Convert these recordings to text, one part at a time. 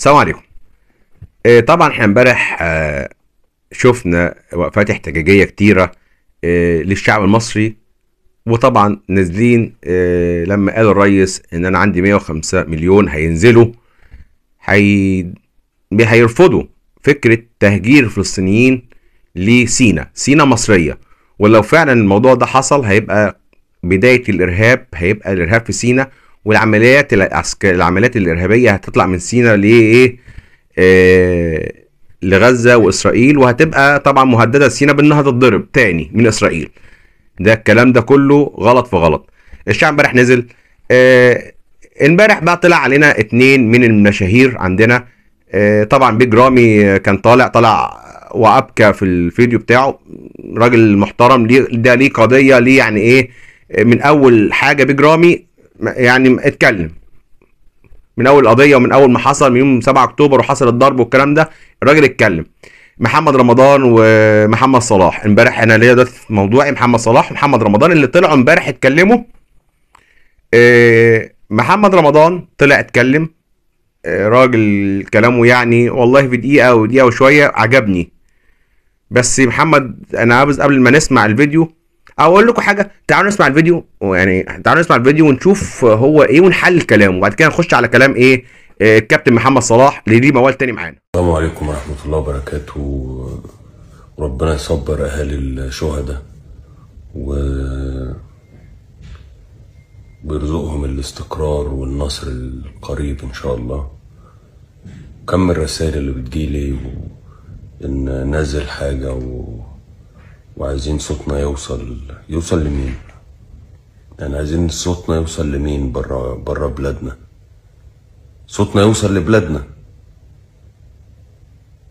السلام عليكم آه، طبعا احنا امبارح آه، شفنا وقفات احتجاجيه كتيره آه، للشعب المصري وطبعا نازلين لما قال الريس ان انا عندي 105 مليون هينزلوا هي هيرفضوا فكره تهجير الفلسطينيين لسينا سينا مصريه ولو فعلا الموضوع ده حصل هيبقى بدايه الارهاب هيبقى الارهاب في سينا والعمليات العسكر العمليات الارهابيه هتطلع من سينا لايه إيه؟ آه لغزه واسرائيل وهتبقى طبعا مهدده سينا بانها تتضرب تاني من اسرائيل ده الكلام ده كله غلط في غلط الشعب امبارح نزل آه، امبارح آه بقى طلع علينا اتنين من المشاهير عندنا آه طبعا بيج رامي كان طالع طلع وابكى في الفيديو بتاعه راجل محترم ده ليه قضيه ليه يعني ايه من اول حاجه بيج رامي يعني اتكلم من اول القضيه ومن اول ما حصل من يوم 7 اكتوبر وحصل الضرب والكلام ده الراجل اتكلم محمد رمضان ومحمد صلاح امبارح انا ليا ده في موضوعي محمد صلاح ومحمد رمضان اللي طلعوا امبارح اتكلموا آه، محمد رمضان طلع اتكلم آه، راجل كلامه يعني والله في دقيقه ودقيقه وشويه عجبني بس محمد انا عاوز قبل ما نسمع الفيديو اقول لكم حاجه تعالوا نسمع الفيديو يعني تعالوا نسمع الفيديو ونشوف هو ايه ونحلل كلامه وبعد كده نخش على كلام ايه آه، الكابتن محمد صلاح اللي ليه موال تاني معانا السلام عليكم ورحمه الله وبركاته وربنا يصبر اهالي الشهداء و ويرزقهم الاستقرار والنصر القريب ان شاء الله كم الرسائل اللي بتجيلي و... ان نزل حاجه و... وعايزين صوتنا يوصل يوصل لمين يعني عايزين صوتنا يوصل لمين برا برا بلادنا صوتنا يوصل لبلادنا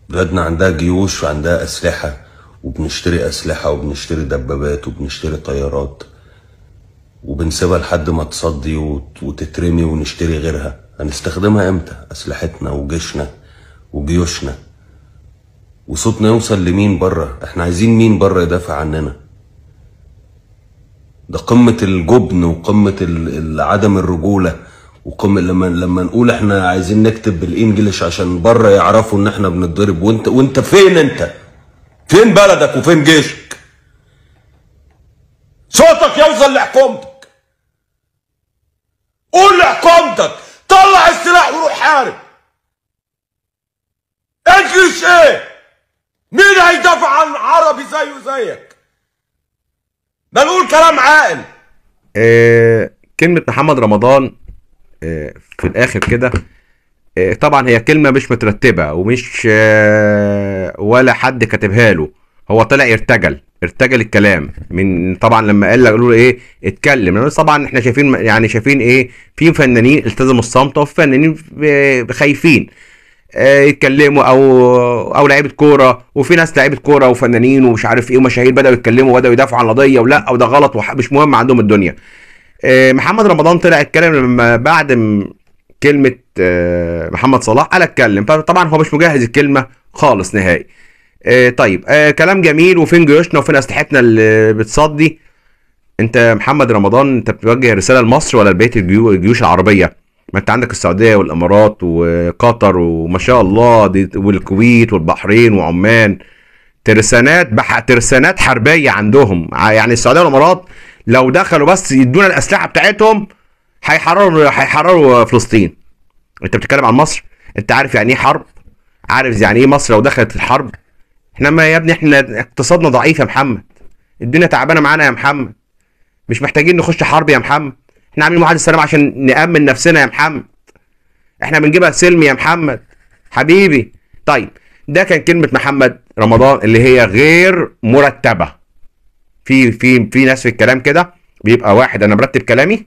بلادنا عندها جيوش وعندها أسلحة وبنشتري أسلحة وبنشتري دبابات وبنشتري طيارات وبنسيبها لحد ما تصدي وتترمي ونشتري غيرها هنستخدمها امتى أسلحتنا وجيشنا وجيوشنا وصوتنا يوصل لمين بره احنا عايزين مين بره يدافع عننا ده قمة الجبن وقمة عدم الرجولة وقمة لما لما نقول احنا عايزين نكتب بالانجلش عشان بره يعرفوا ان احنا بنتضرب وانت وانت فين انت؟ فين بلدك وفين جيشك؟ صوتك يوصل لحكومتك رايك ده نقول كلام عاقل آه كلمة محمد رمضان آه في الآخر كده آه طبعا هي كلمة مش مترتبة ومش آه ولا حد كاتبها له هو طلع ارتجل ارتجل الكلام من طبعا لما قال قالوا له ايه اتكلم طبعا احنا شايفين يعني شايفين ايه في فنانين التزموا الصمت وفي فنانين آه، خايفين آه، يتكلموا او او لعيبه كوره وفي ناس لعيبه كوره وفنانين ومش عارف ايه ومشاهير بداوا يتكلموا وبداوا يدافعوا عن قضيه ولا او ده غلط ومش مهم عندهم الدنيا آه، محمد رمضان طلع اتكلم لما بعد كلمه آه، محمد صلاح قال اتكلم طبعا هو مش مجهز الكلمه خالص نهائي طيب كلام جميل وفين جيوشنا وفين اسلحتنا اللي بتصدي انت محمد رمضان انت بتوجه رساله لمصر ولا لبقيه الجيوش العربيه ما انت عندك السعوديه والامارات وقطر وما شاء الله دي والكويت والبحرين وعمان ترسانات بح ترسانات حربيه عندهم يعني السعوديه والامارات لو دخلوا بس يدونا الاسلحه بتاعتهم هيحرروا هيحرروا فلسطين انت بتتكلم عن مصر انت عارف يعني ايه حرب عارف يعني ايه مصر لو دخلت الحرب احنا ما يا ابني احنا اقتصادنا ضعيف يا محمد الدنيا تعبانه معانا يا محمد مش محتاجين نخش حرب يا محمد احنا عاملين معاهده سلام عشان نامن نفسنا يا محمد احنا بنجيبها سلم يا محمد حبيبي طيب ده كان كلمه محمد رمضان اللي هي غير مرتبه في في في ناس في الكلام كده بيبقى واحد انا مرتب كلامي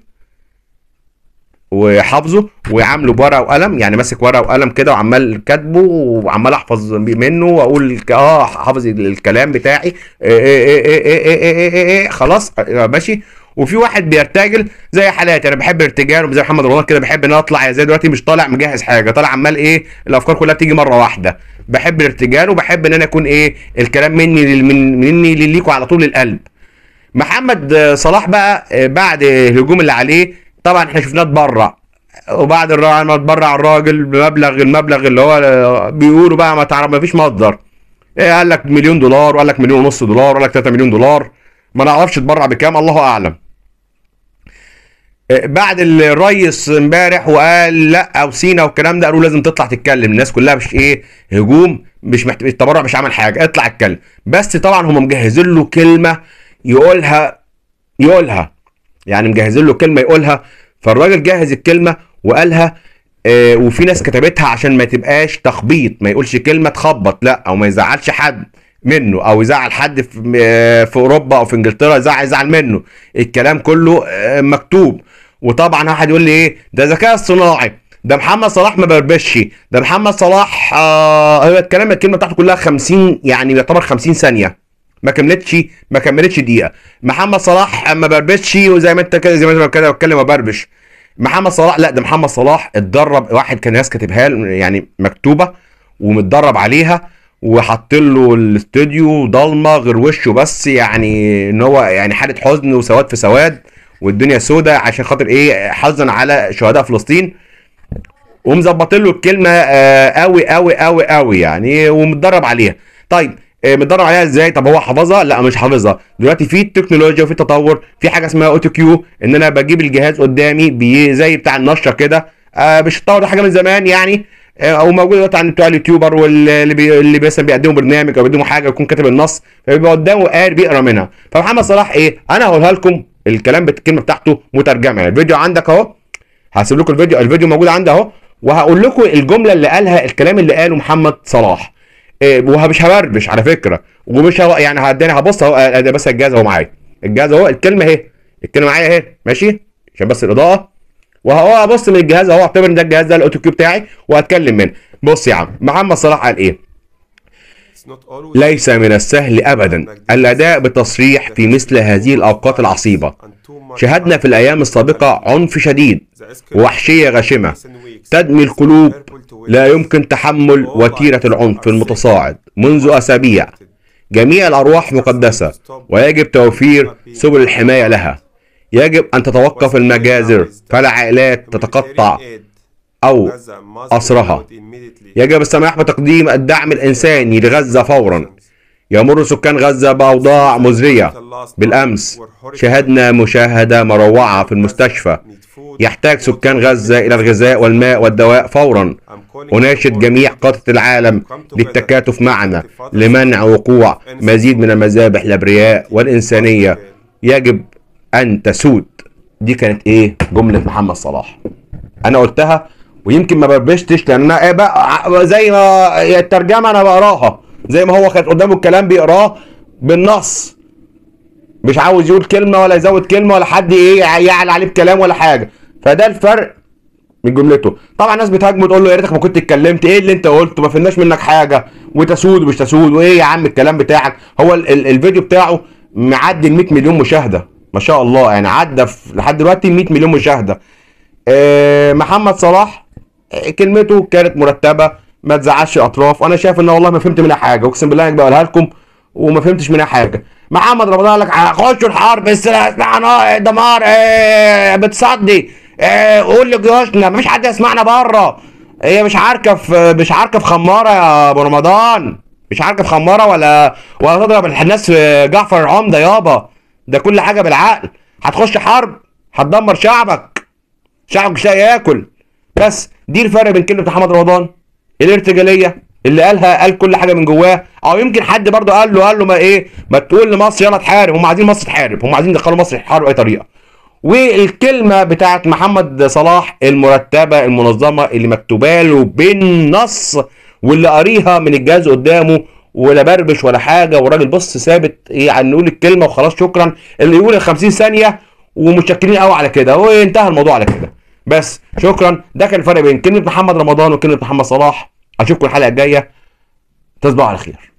وحافظه وعامله بورقه وقلم يعني ماسك ورقه وقلم كده وعمال كاتبه وعمال احفظ منه واقول اه حافظ الكلام بتاعي إيه إيه إيه إيه إيه إيه إيه إيه, إيه، خلاص ماشي وفي واحد بيرتجل زي حالاتي انا بحب ارتجال وزي محمد رمضان كده بحب ان انا اطلع زي دلوقتي مش طالع مجهز حاجه طالع عمال ايه الافكار كلها بتيجي مره واحده بحب الارتجال وبحب ان انا اكون ايه الكلام مني مني ليكوا على طول للقلب محمد صلاح بقى آه، بعد الهجوم اللي عليه طبعا احنا شفناه اتبرع وبعد ما اتبرع الراجل بمبلغ المبلغ اللي هو آه، بيقولوا بقى ما تعرف ما فيش مصدر ايه قال لك مليون دولار وقال لك مليون ونص دولار وقال لك 3 مليون دولار ما نعرفش اتبرع بكام الله اعلم بعد الريس امبارح وقال لا وسينا والكلام ده قالوا لازم تطلع تتكلم الناس كلها مش ايه هجوم مش محت... التبرع مش عمل حاجه اطلع اتكلم بس طبعا هم مجهزين له كلمه يقولها يقولها يعني مجهزين له كلمه يقولها فالراجل جهز الكلمه وقالها آه وفي ناس كتبتها عشان ما تبقاش تخبيط ما يقولش كلمه تخبط لا او ما يزعلش حد منه او يزعل حد في, آه، في اوروبا او في انجلترا يزعل يزعل منه الكلام كله آه، مكتوب وطبعا واحد يقول لي ايه ده ذكاء اصطناعي ده محمد صلاح ما بربشش ده محمد صلاح آه هو الكلام الكلمه بتاعته كلها 50 يعني يعتبر 50 ثانيه ما كملتش ما كملتش دقيقه محمد صلاح ما بربشش وزي ما انت كده زي ما انت كده بتكلم وبربش محمد صلاح لا ده محمد صلاح اتدرب واحد كان ناس كاتبها له يعني مكتوبه ومتدرب عليها وحاطين له الاستوديو ضلمه غير وشه بس يعني ان هو يعني حاله حزن وسواد في سواد والدنيا سودة عشان خاطر ايه حظا على شهداء فلسطين ومظبط له الكلمه آه، قوي قوي قوي قوي يعني ومتدرب عليها طيب آه، متدرب عليها ازاي طب هو حافظها لا مش حافظها دلوقتي في تكنولوجيا وفي تطور في حاجه اسمها اوتو كيو ان انا بجيب الجهاز قدامي بي زي بتاع النشره كده آه، مش اتطور حاجه من زمان يعني او موجود دلوقتي عند بتوع اليوتيوبر واللي اللي مثلا بيقدموا برنامج او بيقدموا حاجه يكون كاتب النص فبيبقى قدامه قاري بيقرا منها فمحمد صلاح ايه انا هقولها لكم الكلام الكلمه بتاعته مترجمه يعني الفيديو عندك اهو هسيب لكم الفيديو الفيديو موجود عندي اهو وهقول لكم الجمله اللي قالها الكلام اللي قاله محمد صلاح إيه ومش هبربش على فكره ومش هو يعني هداني هبص اهو آه، آه، بس الجهاز اهو معايا الجهاز اهو الكلمه اهي الكلمه معايا اهي ماشي عشان بس الاضاءه وهو ابص من الجهاز اهو اعتبر ان ده الجهاز ده الاوتو كيو بتاعي وهتكلم منه بص يا عم محمد صلاح قال ايه ليس من السهل أبدا الأداء بتصريح في مثل هذه الأوقات العصيبة شهدنا في الأيام السابقة عنف شديد وحشية غاشمة تدمي القلوب لا يمكن تحمل وتيرة العنف المتصاعد منذ أسابيع جميع الأرواح مقدسة ويجب توفير سبل الحماية لها يجب أن تتوقف المجازر فالعائلات تتقطع أو أسرها يجب السماح بتقديم الدعم الإنساني لغزة فورا يمر سكان غزة بأوضاع مزرية بالأمس شهدنا مشاهدة مروعة في المستشفى يحتاج سكان غزة إلى الغذاء والماء والدواء فورا أناشد جميع قادة العالم للتكاتف معنا لمنع وقوع مزيد من المذابح الأبرياء والإنسانية يجب أن تسود دي كانت إيه جملة محمد صلاح أنا قلتها ويمكن ما بربشتش لان انا إيه بقى زي ما الترجمه انا بقراها زي ما هو كانت قدامه الكلام بيقراه بالنص مش عاوز يقول كلمه ولا يزود كلمه ولا حد ايه يعلى عليه بكلام ولا حاجه فده الفرق من جملته طبعا الناس بتهاجمه تقول له يا ريتك ما كنت اتكلمت ايه اللي انت قلته ما فهمناش منك حاجه وتسود ومش تسود وايه يا عم الكلام بتاعك هو ال ال الفيديو بتاعه معدي ال 100 مليون مشاهده ما شاء الله يعني عدى لحد دلوقتي 100 مليون مشاهده آه محمد صلاح كلمته كانت مرتبه ما تزعلش اطراف انا شايف ان والله ما فهمت منها حاجه اقسم بالله انا بقولها لكم وما فهمتش منها حاجه محمد رمضان قال لك خشوا الحرب اسمع نار دمار ايه بتصدي ايه قول لجيوشنا مفيش حد يسمعنا بره هي إيه مش عاركه في مش عاركه في خماره يا ابو رمضان مش عاركه في خماره ولا ولا تضرب الناس في جعفر العمده يابا ده كل حاجه بالعقل هتخش حرب هتدمر شعبك شعبك مش ياكل بس دي الفرق بين كلمه محمد رمضان الارتجاليه اللي قالها قال كل حاجه من جواه او يمكن حد برضه قال له قال له ما ايه ما تقول لمصر يلا تحارب هم عايزين مصر تحارب هم عايزين يدخلوا مصر يحاربوا اي طريقه والكلمه بتاعت محمد صلاح المرتبه المنظمه اللي مكتوبه له بالنص واللي قاريها من الجهاز قدامه ولا بربش ولا حاجه والراجل بص ثابت إيه، يعني نقول الكلمه وخلاص شكرا اللي يقول ال 50 ثانيه ومتشكرين قوي على كده وانتهى الموضوع على كده بس شكرا ده كان الفرق بين كلمه محمد رمضان وكلمه محمد صلاح اشوفكم الحلقه الجايه تصبحوا على خير